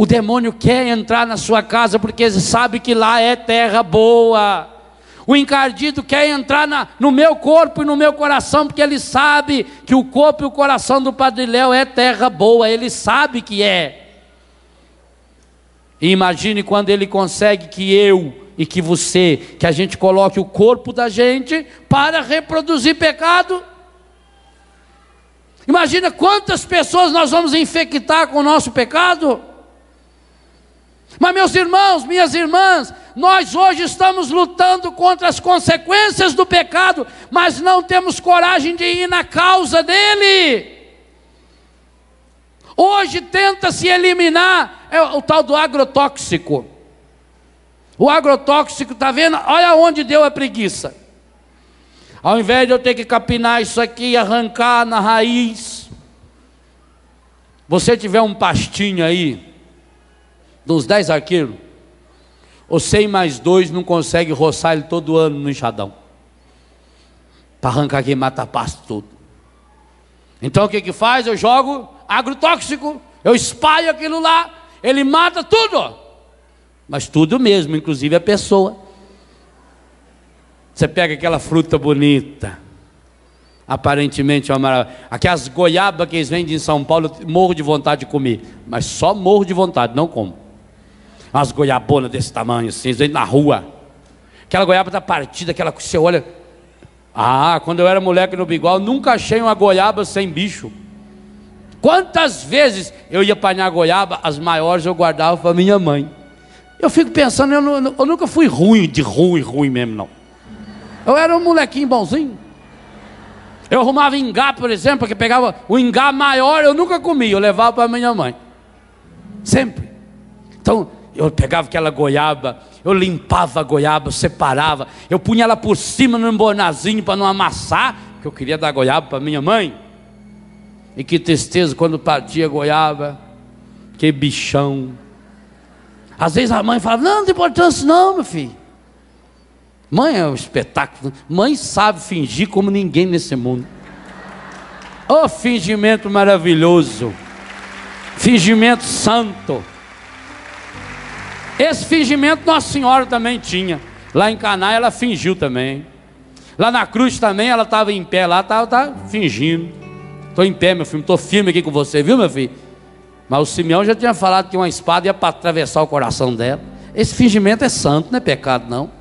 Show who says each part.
Speaker 1: O demônio quer entrar na sua casa porque ele sabe que lá é terra boa. O encardido quer entrar na, no meu corpo e no meu coração, porque ele sabe que o corpo e o coração do Padre Léo é terra boa, ele sabe que é. E imagine quando ele consegue que eu e que você, que a gente coloque o corpo da gente para reproduzir pecado. Imagina quantas pessoas nós vamos infectar com o nosso pecado. Mas, meus irmãos, minhas irmãs, nós hoje estamos lutando contra as consequências do pecado, mas não temos coragem de ir na causa dele. Hoje tenta-se eliminar é o tal do agrotóxico. O agrotóxico, está vendo? Olha onde deu a preguiça. Ao invés de eu ter que capinar isso aqui, arrancar na raiz, você tiver um pastinho aí, dos dez arqueiros, os 100 mais dois não consegue roçar ele todo ano no enxadão. Para arrancar quem mata pasto tudo. Então o que que faz? Eu jogo agrotóxico, eu espalho aquilo lá, ele mata tudo. Mas tudo mesmo, inclusive a pessoa. Você pega aquela fruta bonita, aparentemente é uma maravilha. Aquelas goiabas que eles vendem em São Paulo, morro de vontade de comer, mas só morro de vontade, não como umas goiabonas desse tamanho, assim, na rua. Aquela goiaba da partida, aquela que você olha. Ah, quando eu era moleque no Bigual, nunca achei uma goiaba sem bicho. Quantas vezes eu ia apanhar goiaba, as maiores eu guardava para minha mãe. Eu fico pensando, eu, não, eu nunca fui ruim, de ruim, ruim mesmo, não. Eu era um molequinho bonzinho. Eu arrumava ingá, por exemplo, que pegava o ingá maior, eu nunca comia, eu levava para minha mãe. Sempre. Então, eu pegava aquela goiaba, eu limpava a goiaba, separava, eu punha ela por cima no embornazinho para não amassar, porque eu queria dar goiaba para minha mãe. E que tristeza quando partia a goiaba, que bichão. Às vezes a mãe falava: Não, não tem importância, não, meu filho. Mãe é um espetáculo. Mãe sabe fingir como ninguém nesse mundo. Oh, fingimento maravilhoso. Fingimento santo. Esse fingimento Nossa Senhora também tinha. Lá em Caná ela fingiu também. Lá na cruz também ela estava em pé, lá estava tá, fingindo. Estou em pé, meu filho, estou firme aqui com você, viu, meu filho? Mas o Simeão já tinha falado que uma espada ia para atravessar o coração dela. Esse fingimento é santo, não é pecado, não.